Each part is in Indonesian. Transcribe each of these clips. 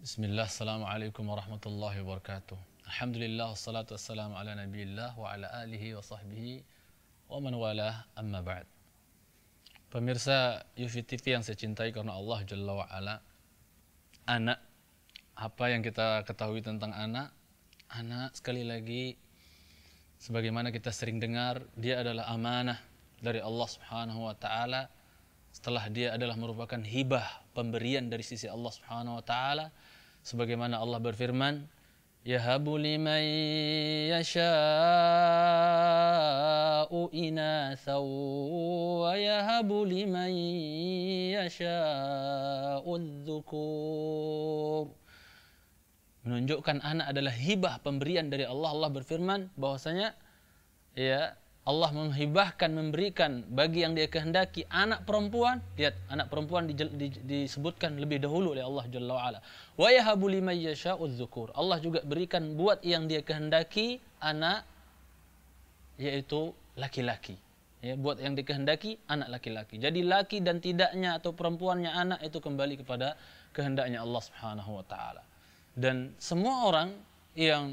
Bismillah, Assalamualaikum warahmatullahi wabarakatuh. Alhamdulillah, wassalatu wassalamu ala nabiillah wa ala alihi wa sahbihi wa man walah amma ba'd. Pemirsa Yufi TV yang saya cintai karena Allah Jalla wa ala, anak, apa yang kita ketahui tentang anak, anak sekali lagi, sebagaimana kita sering dengar, dia adalah amanah dari Allah subhanahu wa ta'ala, setelah dia adalah merupakan hibah pemberian dari sisi Allah subhanahu wa ta'ala, sebagaimana Allah berfirman yahabu liman yasha'u inatha wa yahabu liman yasha'u dhukur menunjukkan anak adalah hibah pemberian dari Allah Allah berfirman bahwasanya ya Allah menghibahkan, memberikan bagi yang dia kehendaki anak perempuan. Lihat, anak perempuan di, di, disebutkan lebih dahulu oleh Allah Jalla wa'ala. Wa yahabu liman Allah juga berikan buat yang dia kehendaki anak yaitu laki-laki. Ya, buat yang dikehendaki anak laki-laki. Jadi laki dan tidaknya atau perempuannya anak itu kembali kepada kehendaknya Allah Subhanahu wa taala. Dan semua orang yang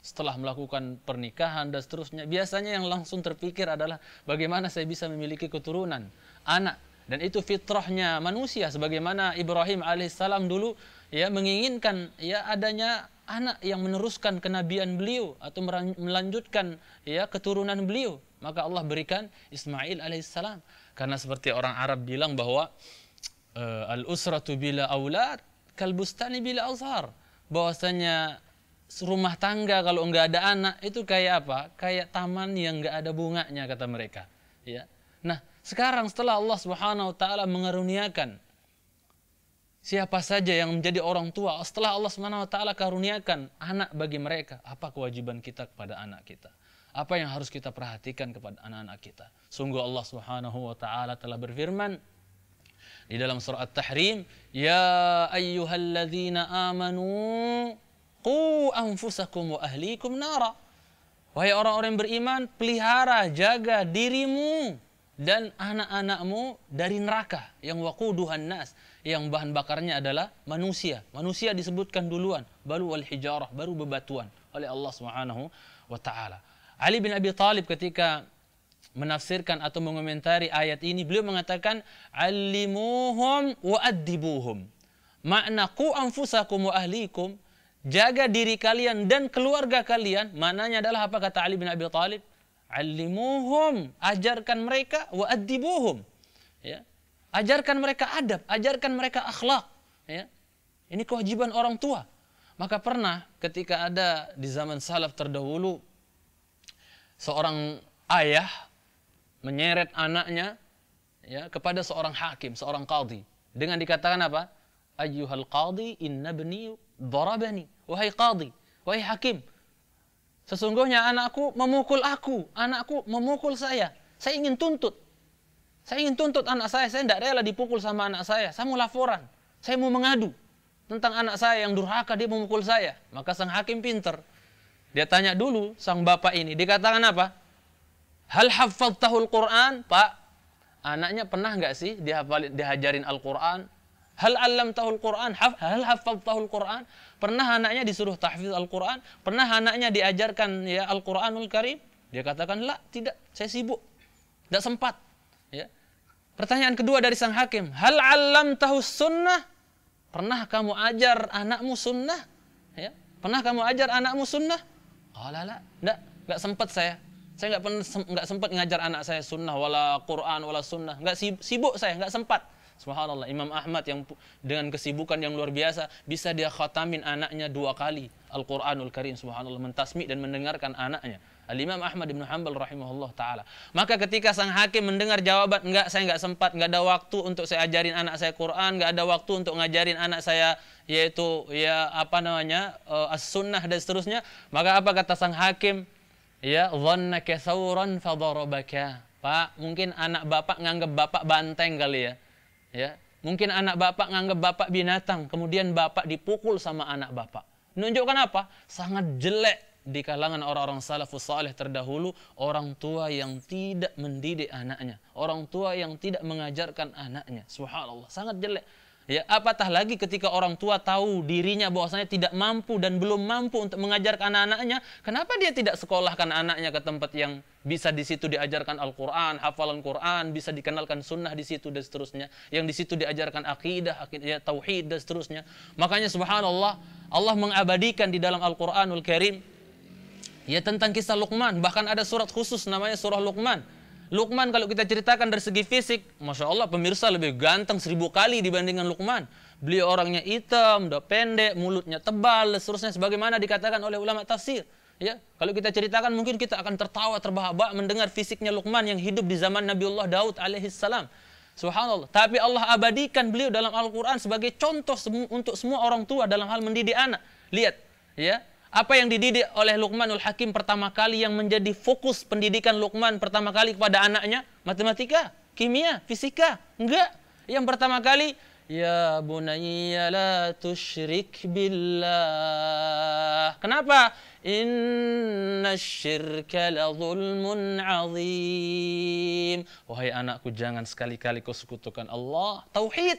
setelah melakukan pernikahan dan seterusnya, biasanya yang langsung terpikir adalah bagaimana saya bisa memiliki keturunan, anak. Dan itu fitrahnya manusia sebagaimana Ibrahim alaihissalam dulu ya menginginkan ya adanya anak yang meneruskan kenabian beliau atau melanjutkan ya keturunan beliau. Maka Allah berikan Ismail alaihissalam. Karena seperti orang Arab bilang bahwa eh, al-usratu bila aulad kalbustani bila azhar. Bahwasanya rumah tangga kalau nggak ada anak itu kayak apa? Kayak taman yang nggak ada bunganya kata mereka. Ya. Nah sekarang setelah Allah Subhanahu Wa Taala mengaruniakan siapa saja yang menjadi orang tua setelah Allah Subhanahu Wa Taala karuniakan anak bagi mereka, apa kewajiban kita kepada anak kita? Apa yang harus kita perhatikan kepada anak-anak kita? Sungguh Allah Subhanahu Wa Taala telah berfirman, di dalam surah At-Tahrim, Ya ayyuhalladzina amanu Qu anfusakum wa ahlikum nara. Wahai orang-orang beriman, pelihara, jaga dirimu dan anak-anakmu dari neraka yang waquduhan nas, yang bahan bakarnya adalah manusia. Manusia disebutkan duluan, baru wal hijarah, baru bebatuan oleh Allah Subhanahu wa taala. Ali bin Abi Thalib ketika menafsirkan atau mengomentari ayat ini, beliau mengatakan alimuhum wa addibuhum. Makna ku anfusakum wa ahlikum jaga diri kalian dan keluarga kalian. Mananya adalah apa kata Ali bin Abi Thalib? Alimuhum, ajarkan mereka wa adibuhum. Ya. Ajarkan mereka adab, ajarkan mereka akhlak. Ya. Ini kewajiban orang tua. Maka pernah ketika ada di zaman salaf terdahulu seorang ayah menyeret anaknya ya kepada seorang hakim, seorang qadhi dengan dikatakan apa? Ayyuhal qadhi inna bniu Darabani. Wahai qadi. Wahai hakim. Sesungguhnya anakku memukul aku. Anakku memukul saya. Saya ingin tuntut. Saya ingin tuntut anak saya. Saya tidak rela dipukul sama anak saya. Saya mau laporan. Saya mau mengadu tentang anak saya yang durhaka dia memukul saya. Maka sang hakim pinter. Dia tanya dulu sang bapak ini. dia katakan apa? Hal hafal tahul Quran, Pak. Anaknya pernah nggak sih dihafalin, dihajarin Al-Quran? Hal alam tahul Quran? Hal hal hafal tahul Quran? Pernah anaknya disuruh tahfiz Al-Quran? Pernah anaknya diajarkan ya Al-Quranul Karim? Dia katakan, lah tidak, saya sibuk. Tidak sempat. Ya. Pertanyaan kedua dari sang hakim. Hal alam tahu sunnah? Pernah kamu ajar anakmu sunnah? Ya. Pernah kamu ajar anakmu sunnah? Oh lala, tidak tidak sempat saya. Saya nggak pernah nggak sempat ngajar anak saya sunnah wala Quran wala sunnah. nggak sibuk saya, nggak sempat. Subhanallah, Imam Ahmad yang dengan kesibukan yang luar biasa bisa dia khatamin anaknya dua kali Al-Qur'anul Karim subhanallah mentasmi dan mendengarkan anaknya. Al-Imam Ahmad bin Hanbal rahimahullah taala. Maka ketika sang hakim mendengar jawaban enggak saya enggak sempat, enggak ada waktu untuk saya ajarin anak saya Quran, enggak ada waktu untuk ngajarin anak saya yaitu ya apa namanya? Uh, as-sunnah dan seterusnya, maka apa kata sang hakim? Ya, dhannaka thawran fadarabaka. Pak, mungkin anak bapak nganggap bapak banteng kali ya Ya, mungkin anak bapak nganggap bapak binatang, kemudian bapak dipukul sama anak bapak. Menunjukkan apa? Sangat jelek di kalangan orang-orang salafus saleh terdahulu, orang tua yang tidak mendidik anaknya, orang tua yang tidak mengajarkan anaknya. Subhanallah, sangat jelek. Ya, apatah lagi ketika orang tua tahu dirinya bahwasanya tidak mampu dan belum mampu untuk mengajarkan anak-anaknya, kenapa dia tidak sekolahkan anaknya ke tempat yang bisa di situ diajarkan Al-Qur'an, hafalan Qur'an, bisa dikenalkan sunnah di situ dan seterusnya, yang di situ diajarkan akidah, akidah ya, tauhid dan seterusnya. Makanya subhanallah, Allah mengabadikan di dalam Al-Qur'anul Karim ya tentang kisah Luqman, bahkan ada surat khusus namanya surah Luqman Lukman kalau kita ceritakan dari segi fisik, Masya Allah pemirsa lebih ganteng seribu kali dibandingkan Lukman. Beliau orangnya hitam, udah pendek, mulutnya tebal, seterusnya. Sebagaimana dikatakan oleh ulama tafsir. Ya, kalau kita ceritakan mungkin kita akan tertawa terbahak-bahak mendengar fisiknya Lukman yang hidup di zaman Nabi Allah Daud alaihissalam. Subhanallah. Tapi Allah abadikan beliau dalam Al-Qur'an sebagai contoh untuk semua orang tua dalam hal mendidik anak. Lihat, ya. Apa yang dididik oleh Luqmanul Hakim pertama kali yang menjadi fokus pendidikan Luqman pertama kali kepada anaknya? Matematika, kimia, fisika? Enggak. Yang pertama kali Ya bunayya la tusyrik billah. Kenapa? Inna syirka la zulmun azim. Wahai anakku jangan sekali-kali kau sekutukan Allah. Tauhid,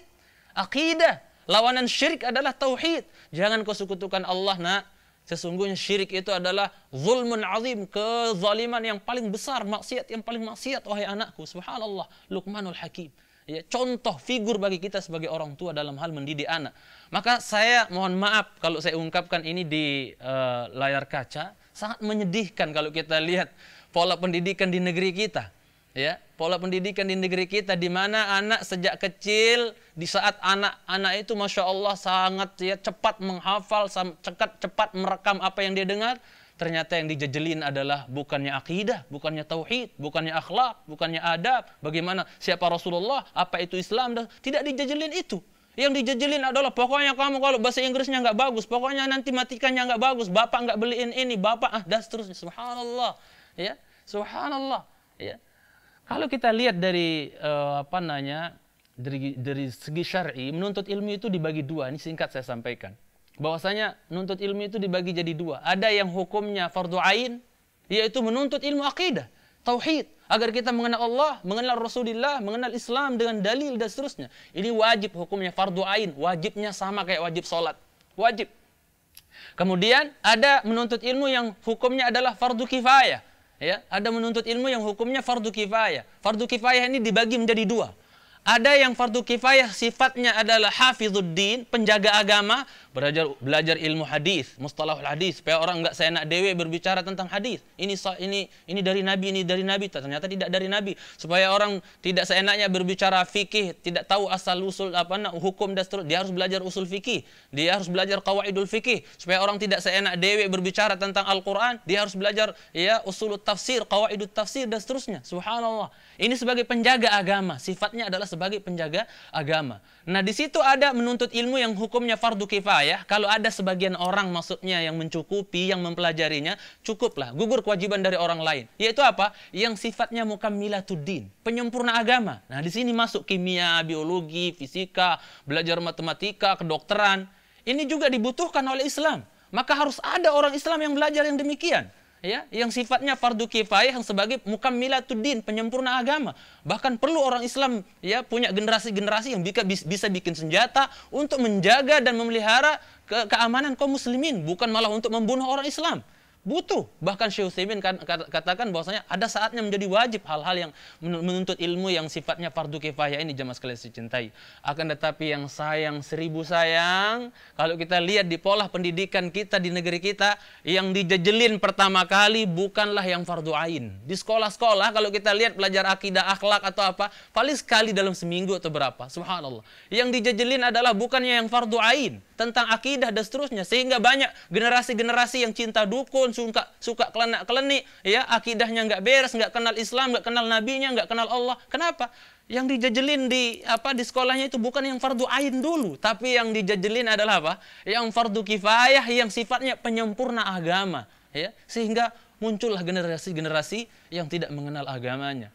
akidah. Lawanan syirik adalah tauhid. Jangan kau sekutukan Allah, Nak. Sesungguhnya syirik itu adalah zulmun azim, kezaliman yang paling besar, maksiat yang paling maksiat wahai anakku. Subhanallah, Luqmanul Hakim. Ya, contoh figur bagi kita sebagai orang tua dalam hal mendidik anak. Maka saya mohon maaf kalau saya ungkapkan ini di uh, layar kaca, sangat menyedihkan kalau kita lihat pola pendidikan di negeri kita ya pola pendidikan di negeri kita di mana anak sejak kecil di saat anak-anak itu masya Allah sangat ya cepat menghafal cepat cepat merekam apa yang dia dengar ternyata yang dijejelin adalah bukannya akidah bukannya tauhid bukannya akhlak bukannya adab bagaimana siapa Rasulullah apa itu Islam tidak dijejelin itu yang dijejelin adalah pokoknya kamu kalau bahasa Inggrisnya nggak bagus, pokoknya nanti matikannya nggak bagus, bapak nggak beliin ini, bapak ah dan seterusnya. Subhanallah, ya, subhanallah, ya. Kalau kita lihat dari uh, apa namanya dari dari segi syar'i menuntut ilmu itu dibagi dua. Ini singkat saya sampaikan. Bahwasanya menuntut ilmu itu dibagi jadi dua. Ada yang hukumnya fardu ain yaitu menuntut ilmu akidah, tauhid, agar kita mengenal Allah, mengenal Rasulullah, mengenal Islam dengan dalil dan seterusnya. Ini wajib hukumnya fardu ain, wajibnya sama kayak wajib sholat Wajib. Kemudian ada menuntut ilmu yang hukumnya adalah fardu kifayah ya ada menuntut ilmu yang hukumnya fardu kifayah fardu kifayah ini dibagi menjadi dua ada yang fardu kifayah sifatnya adalah hafizuddin penjaga agama belajar belajar ilmu hadis, mustalah hadis supaya orang enggak seenak dewe berbicara tentang hadis. Ini ini ini dari nabi, ini dari nabi, ternyata tidak dari nabi. Supaya orang tidak seenaknya berbicara fikih, tidak tahu asal usul apa nak hukum dan seterusnya. Dia harus belajar usul fikih, dia harus belajar kawaidul fikih supaya orang tidak seenak dewe berbicara tentang Al-Qur'an, dia harus belajar ya usul tafsir, kawaidul tafsir dan seterusnya. Subhanallah. Ini sebagai penjaga agama, sifatnya adalah sebagai penjaga agama. Nah, di situ ada menuntut ilmu yang hukumnya fardu kifayah. Kalau ada sebagian orang maksudnya yang mencukupi, yang mempelajarinya, cukuplah. Gugur kewajiban dari orang lain. Yaitu apa? Yang sifatnya mukamilatuddin. penyempurna agama. Nah, di sini masuk kimia, biologi, fisika, belajar matematika, kedokteran. Ini juga dibutuhkan oleh Islam. Maka harus ada orang Islam yang belajar yang demikian ya yang sifatnya fardu kifayah yang sebagai mukammilatuddin penyempurna agama bahkan perlu orang Islam ya punya generasi-generasi yang bisa, bisa bikin senjata untuk menjaga dan memelihara ke keamanan kaum muslimin bukan malah untuk membunuh orang Islam butuh. Bahkan Syekh Utsaimin kan katakan bahwasanya ada saatnya menjadi wajib hal-hal yang menuntut ilmu yang sifatnya fardu kifayah ini jamaah sekalian dicintai. Akan tetapi yang sayang seribu sayang, kalau kita lihat di pola pendidikan kita di negeri kita yang dijejelin pertama kali bukanlah yang fardu ain. Di sekolah-sekolah kalau kita lihat belajar akidah akhlak atau apa, paling sekali dalam seminggu atau berapa. Subhanallah. Yang dijejelin adalah bukannya yang fardu ain, tentang akidah dan seterusnya sehingga banyak generasi-generasi yang cinta dukun pun suka suka kelenak kelenik ya akidahnya nggak beres nggak kenal Islam nggak kenal nabinya nggak kenal Allah kenapa yang dijajelin di apa di sekolahnya itu bukan yang fardu ain dulu, tapi yang dijajelin adalah apa? Yang fardu kifayah yang sifatnya penyempurna agama, ya. Sehingga muncullah generasi-generasi yang tidak mengenal agamanya.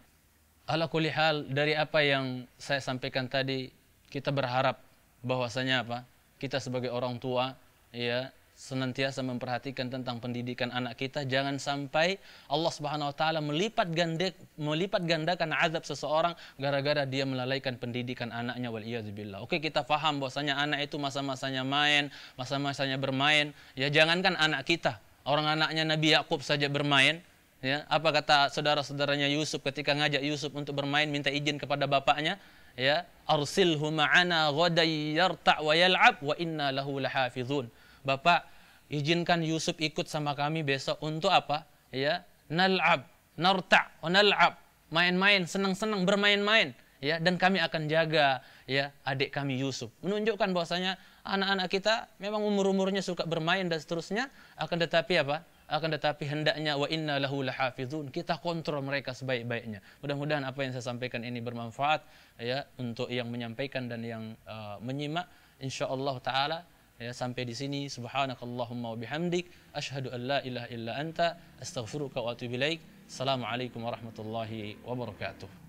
Ala kulli hal dari apa yang saya sampaikan tadi, kita berharap bahwasanya apa? Kita sebagai orang tua, ya, senantiasa memperhatikan tentang pendidikan anak kita jangan sampai Allah Subhanahu wa taala melipat gandek melipat gandakan azab seseorang gara-gara dia melalaikan pendidikan anaknya wal billah. Oke, kita paham bahwasanya anak itu masa-masanya main, masa-masanya bermain. Ya jangankan anak kita, orang anaknya Nabi Yakub saja bermain, ya. Apa kata saudara-saudaranya Yusuf ketika ngajak Yusuf untuk bermain minta izin kepada bapaknya? Ya, arsilhu ma'ana ghadayyarta' wa yal'ab wa inna lahu lahafizun. Bapak izinkan Yusuf ikut sama kami besok untuk apa? Ya, nal'ab, narta, nal'ab, main-main, senang-senang bermain-main, ya, dan kami akan jaga ya adik kami Yusuf. Menunjukkan bahwasanya anak-anak kita memang umur-umurnya suka bermain dan seterusnya, akan tetapi apa? akan tetapi hendaknya wa inna lahu lahafizun kita kontrol mereka sebaik-baiknya mudah-mudahan apa yang saya sampaikan ini bermanfaat ya untuk yang menyampaikan dan yang uh, menyimak insyaallah taala Ya, sampai di sini subhanakallahumma wa bihamdik asyhadu an la ilaha illa anta astaghfiruka wa atubu ilaik. Assalamualaikum warahmatullahi wabarakatuh.